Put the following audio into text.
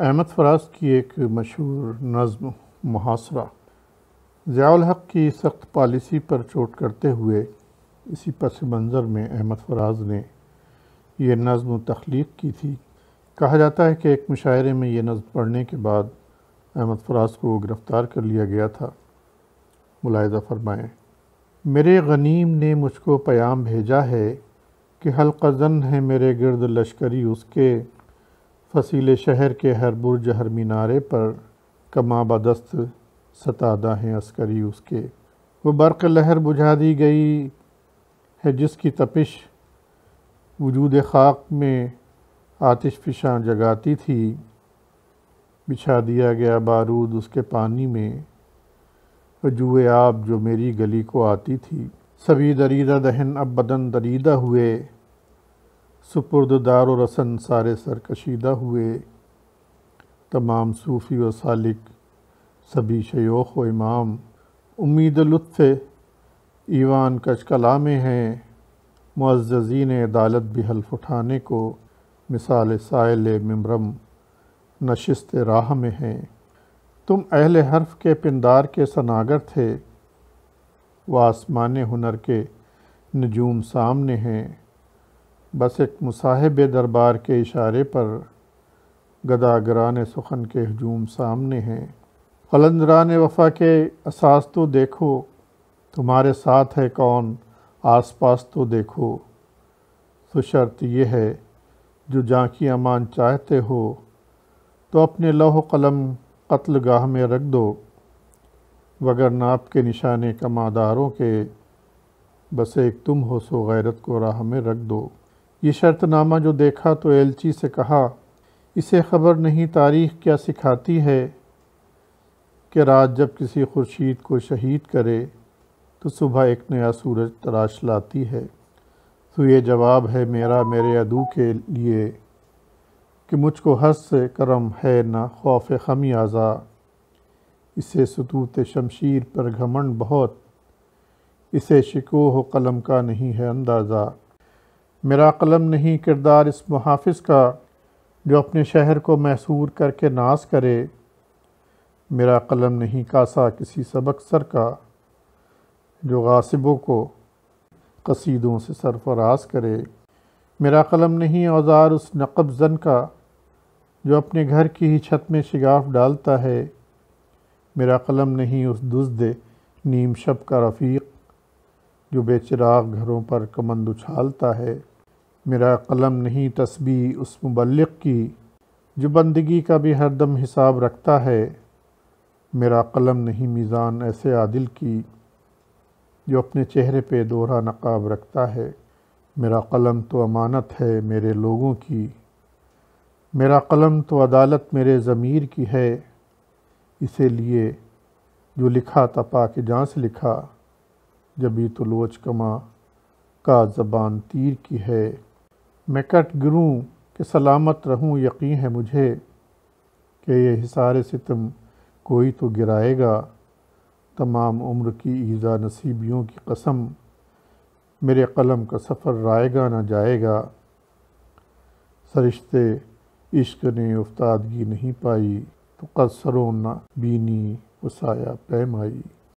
अहमद फराज की एक मशहूर नज़म मुहासरा ज़ियाल हक की सख्त पॉलिसी पर चोट करते हुए इसी पस मंज़र में अहमद फराज ने यह नज़म तख्लीक की थी कहा जाता है कि एक मुशायरे में यह नज़म पढ़ने के बाद अहमद फराज को गिरफ़्तार कर लिया गया था मुलायजा फरमाएँ मेरे गनीम ने मुझको पयाम भेजा है कि हल्का जन है मेरे गिरद लश्करी उसके फसीले शहर के हर बुर्ज हर मीनारे पर कमाबदस्त सतादा हैं अस्करी उसके वो बर्क लहर बुझा दी गई है जिसकी तपिश वजूद खाक में आतिश फिशां जगाती थी बिछा दिया गया बारूद उसके पानी में वजूए आब जो मेरी गली को आती थी सभी दरीदा दहन अब बदन दरीदा हुए सुपुर्दार और रसन सारे सरकशीदा हुए तमाम सूफ़ी व सालिक सभी शयोख व इमाम उम्मीद लुत्फ़ ईवान कचकला में हैं मुआजीन अदालत भी हल्फ उठाने को मिसाल साइल ममरम नशस्त राह में हैं तुम अहल हर्फ के पिंदार के सनागर थे व आसमान हुनर के नजूम सामने हैं बस एक मुसाहिब दरबार के इशारे पर गदागरान सुखन के हजूम सामने हैं फ़लंदरान वफा के असास तो देखो तुम्हारे साथ है कौन आस पास तो देखो तो शर्त यह है जो जाँकी अमान चाहते हो तो अपने लौह कलम कत्ल गाह में रख दो वगर नाप के निशाने कमादारों के बस एक तुम हो सो गैरत को राह में रख दो ये शर्तनामा जो देखा तो एलची से कहा इसे ख़बर नहीं तारीख क्या सिखाती है कि रात जब किसी खुर्शीद को शहीद करे तो सुबह एक नया सूरज तराश लाती है तो ये जवाब है मेरा मेरे अदू के लिए कि मुझको हर से करम है ना खौफ खमी आज़ा इसे सतूत शमशीर पर घमंड बहुत इसे शिकोह कलम का नहीं है अंदाज़ा मेरा कलम नहीं किरदार इस मुहाफ़ का जो अपने शहर को मैसूर करके नाश करे मेरा कलम नहीं कासा किसी सबक सर का जो गासिबों को कसीदों से सरफराज करे मेरा कलम नहीं औजार उस नकब जन का जो अपने घर की ही छत में शिगाफ डालता है मेरा कलम नहीं उस दुस्द नीम शब का रफ़ीक जो बेचराग घरों पर कमंद उछालता है मेरा कलम नहीं तस्बी उस मुबलक की जो बंदगी का भी हरदम हिसाब रखता है मेरा कलम नहीं मीज़ान ऐसे आदिल की जो अपने चेहरे पे दोहरा नकाब रखता है मेरा कलम तो अमानत है मेरे लोगों की मेरा कलम तो अदालत मेरे ज़मीर की है इसीलिए जो लिखा तपा के जहाँ से लिखा जबी लोच कमा का ज़बान तीर की है मैं कट गिरूँ कि सलामत रहूँ यकीन है मुझे कि ये हिसार सितम कोई तो गिराएगा तमाम उम्र की ईज़ा नसीबियों की कसम मेरे कलम का सफ़र रायगा ना जाएगा सरिश्ते इश्क ने उफ्तादगी नहीं पाई तो कसरों ना बीनी वसाया पैमाई